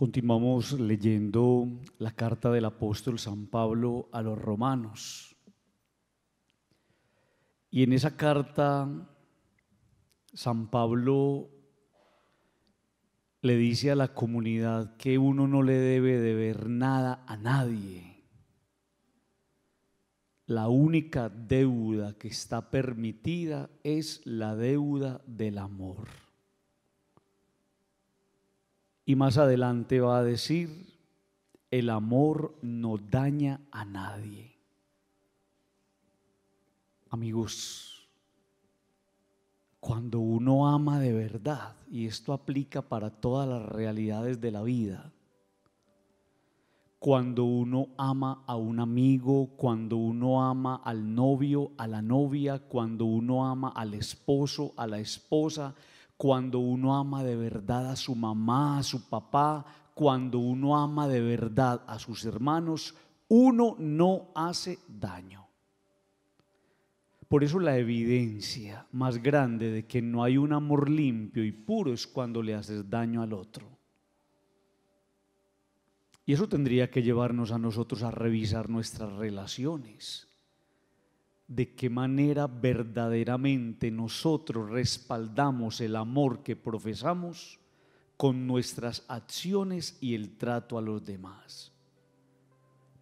Continuamos leyendo la carta del apóstol San Pablo a los romanos. Y en esa carta, San Pablo le dice a la comunidad que uno no le debe deber nada a nadie. La única deuda que está permitida es la deuda del amor. Y más adelante va a decir, el amor no daña a nadie. Amigos, cuando uno ama de verdad, y esto aplica para todas las realidades de la vida, cuando uno ama a un amigo, cuando uno ama al novio, a la novia, cuando uno ama al esposo, a la esposa, cuando uno ama de verdad a su mamá, a su papá, cuando uno ama de verdad a sus hermanos, uno no hace daño. Por eso la evidencia más grande de que no hay un amor limpio y puro es cuando le haces daño al otro. Y eso tendría que llevarnos a nosotros a revisar nuestras relaciones de qué manera verdaderamente nosotros respaldamos el amor que profesamos con nuestras acciones y el trato a los demás.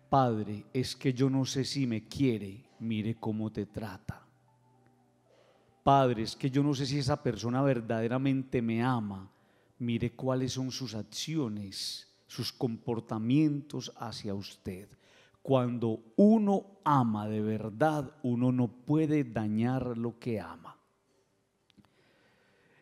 Padre, es que yo no sé si me quiere, mire cómo te trata. Padre, es que yo no sé si esa persona verdaderamente me ama, mire cuáles son sus acciones, sus comportamientos hacia usted. Cuando uno ama de verdad, uno no puede dañar lo que ama.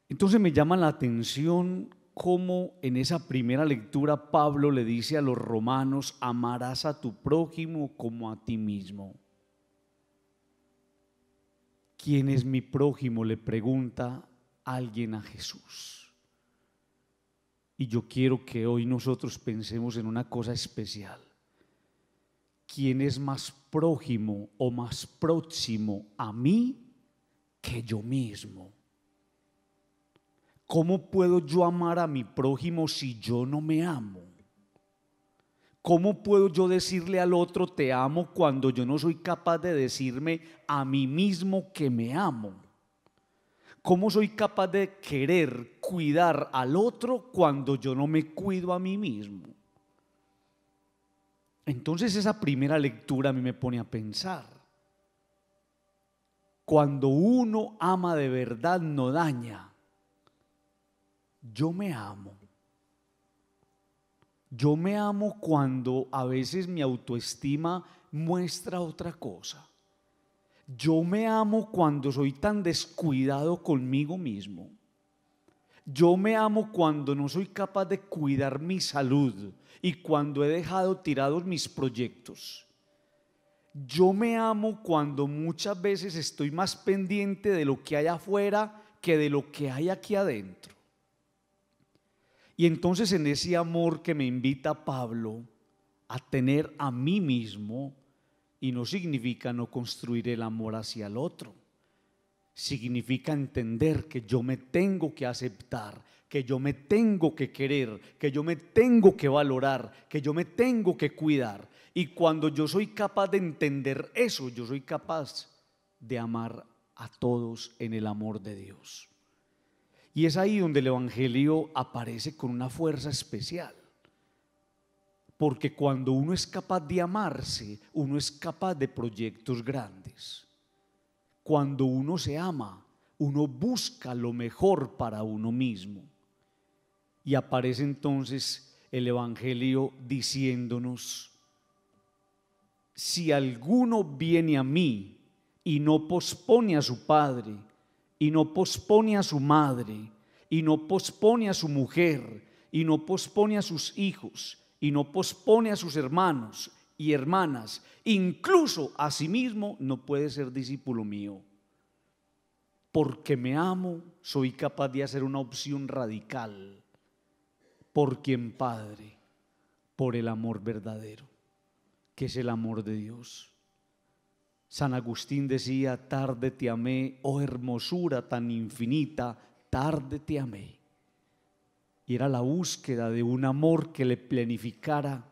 Entonces me llama la atención cómo en esa primera lectura Pablo le dice a los romanos, amarás a tu prójimo como a ti mismo. ¿Quién es mi prójimo? le pregunta alguien a Jesús. Y yo quiero que hoy nosotros pensemos en una cosa especial. ¿quién es más prójimo o más próximo a mí que yo mismo? ¿Cómo puedo yo amar a mi prójimo si yo no me amo? ¿Cómo puedo yo decirle al otro te amo cuando yo no soy capaz de decirme a mí mismo que me amo? ¿Cómo soy capaz de querer cuidar al otro cuando yo no me cuido a mí mismo? Entonces esa primera lectura a mí me pone a pensar. Cuando uno ama de verdad no daña. Yo me amo. Yo me amo cuando a veces mi autoestima muestra otra cosa. Yo me amo cuando soy tan descuidado conmigo mismo. Yo me amo cuando no soy capaz de cuidar mi salud y cuando he dejado tirados mis proyectos. Yo me amo cuando muchas veces estoy más pendiente de lo que hay afuera que de lo que hay aquí adentro. Y entonces en ese amor que me invita Pablo a tener a mí mismo, y no significa no construir el amor hacia el otro significa entender que yo me tengo que aceptar, que yo me tengo que querer, que yo me tengo que valorar, que yo me tengo que cuidar. Y cuando yo soy capaz de entender eso, yo soy capaz de amar a todos en el amor de Dios. Y es ahí donde el Evangelio aparece con una fuerza especial. Porque cuando uno es capaz de amarse, uno es capaz de proyectos grandes cuando uno se ama, uno busca lo mejor para uno mismo. Y aparece entonces el Evangelio diciéndonos, si alguno viene a mí y no pospone a su padre, y no pospone a su madre, y no pospone a su mujer, y no pospone a sus hijos, y no pospone a sus hermanos, y hermanas, incluso a sí mismo no puede ser discípulo mío. Porque me amo, soy capaz de hacer una opción radical. Por quien Padre, por el amor verdadero, que es el amor de Dios. San Agustín decía, tarde te amé, oh hermosura tan infinita, tarde te amé. Y era la búsqueda de un amor que le planificara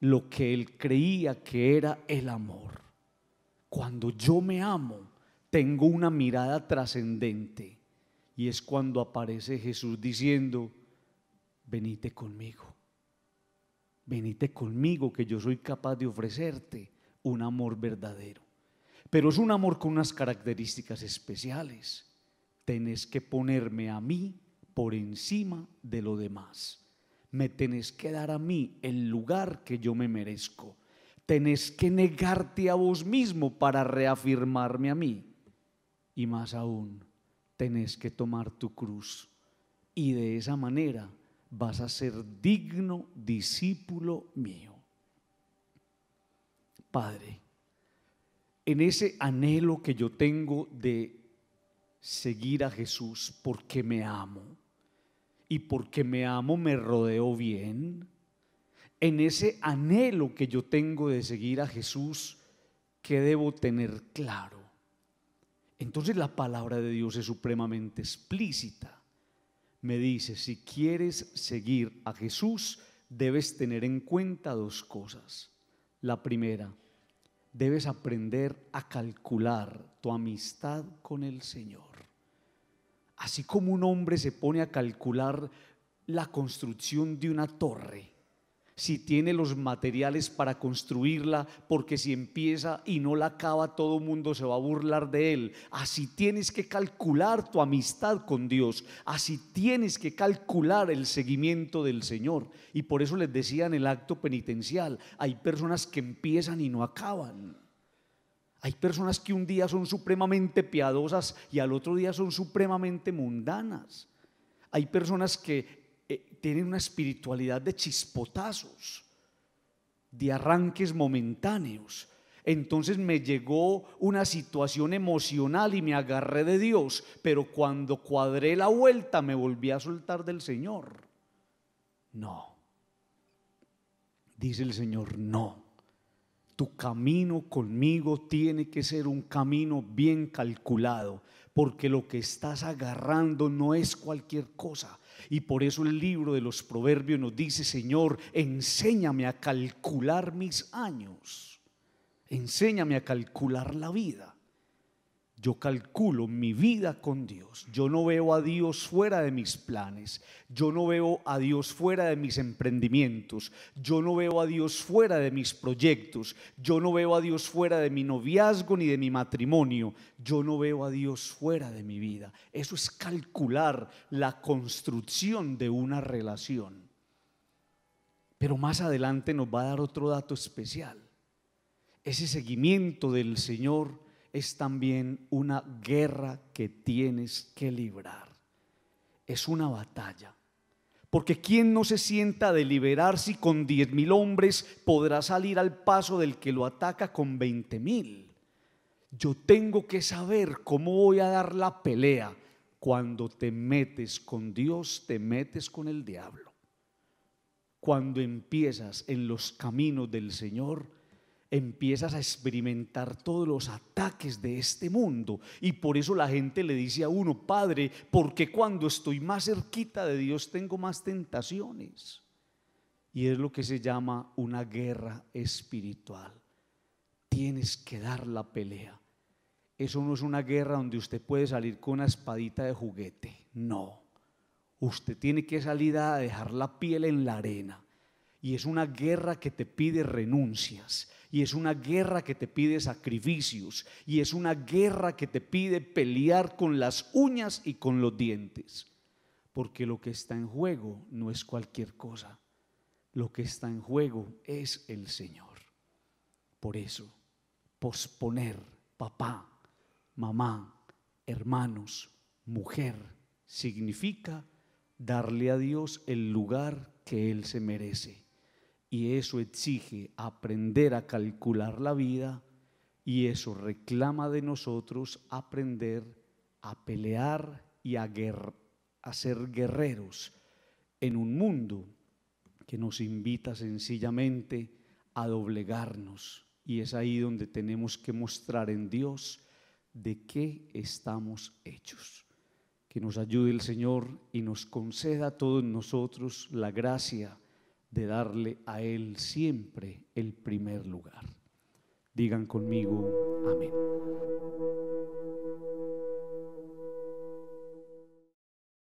lo que él creía que era el amor. Cuando yo me amo, tengo una mirada trascendente. Y es cuando aparece Jesús diciendo, venite conmigo, venite conmigo que yo soy capaz de ofrecerte un amor verdadero. Pero es un amor con unas características especiales. Tenés que ponerme a mí por encima de lo demás me tenés que dar a mí el lugar que yo me merezco. Tenés que negarte a vos mismo para reafirmarme a mí. Y más aún, tenés que tomar tu cruz. Y de esa manera vas a ser digno discípulo mío. Padre, en ese anhelo que yo tengo de seguir a Jesús porque me amo, y porque me amo me rodeo bien, en ese anhelo que yo tengo de seguir a Jesús, ¿qué debo tener claro? Entonces la palabra de Dios es supremamente explícita. Me dice, si quieres seguir a Jesús, debes tener en cuenta dos cosas. La primera, debes aprender a calcular tu amistad con el Señor. Así como un hombre se pone a calcular la construcción de una torre, si tiene los materiales para construirla, porque si empieza y no la acaba, todo el mundo se va a burlar de él. Así tienes que calcular tu amistad con Dios, así tienes que calcular el seguimiento del Señor. Y por eso les decía en el acto penitencial, hay personas que empiezan y no acaban. Hay personas que un día son supremamente piadosas y al otro día son supremamente mundanas. Hay personas que eh, tienen una espiritualidad de chispotazos, de arranques momentáneos. Entonces me llegó una situación emocional y me agarré de Dios, pero cuando cuadré la vuelta me volví a soltar del Señor. No. Dice el Señor, no tu camino conmigo tiene que ser un camino bien calculado, porque lo que estás agarrando no es cualquier cosa. Y por eso el libro de los proverbios nos dice, Señor, enséñame a calcular mis años, enséñame a calcular la vida. Yo calculo mi vida con Dios. Yo no veo a Dios fuera de mis planes. Yo no veo a Dios fuera de mis emprendimientos. Yo no veo a Dios fuera de mis proyectos. Yo no veo a Dios fuera de mi noviazgo ni de mi matrimonio. Yo no veo a Dios fuera de mi vida. Eso es calcular la construcción de una relación. Pero más adelante nos va a dar otro dato especial. Ese seguimiento del Señor es también una guerra que tienes que librar. Es una batalla. Porque quien no se sienta de liberar si con diez mil hombres podrá salir al paso del que lo ataca con veinte mil. Yo tengo que saber cómo voy a dar la pelea. Cuando te metes con Dios, te metes con el diablo. Cuando empiezas en los caminos del Señor, empiezas a experimentar todos los ataques de este mundo. Y por eso la gente le dice a uno, Padre, porque cuando estoy más cerquita de Dios tengo más tentaciones. Y es lo que se llama una guerra espiritual. Tienes que dar la pelea. Eso no es una guerra donde usted puede salir con una espadita de juguete. No. Usted tiene que salir a dejar la piel en la arena y es una guerra que te pide renuncias. Y es una guerra que te pide sacrificios. Y es una guerra que te pide pelear con las uñas y con los dientes. Porque lo que está en juego no es cualquier cosa. Lo que está en juego es el Señor. Por eso, posponer, papá, mamá, hermanos, mujer, significa darle a Dios el lugar que Él se merece y eso exige aprender a calcular la vida y eso reclama de nosotros aprender a pelear y a, ser guerreros en un mundo que nos invita sencillamente a doblegarnos. Y es ahí donde tenemos que mostrar en Dios de qué estamos hechos. Que nos ayude el Señor y nos conceda a todos nosotros la gracia de darle a Él siempre el primer lugar. Digan conmigo, amén.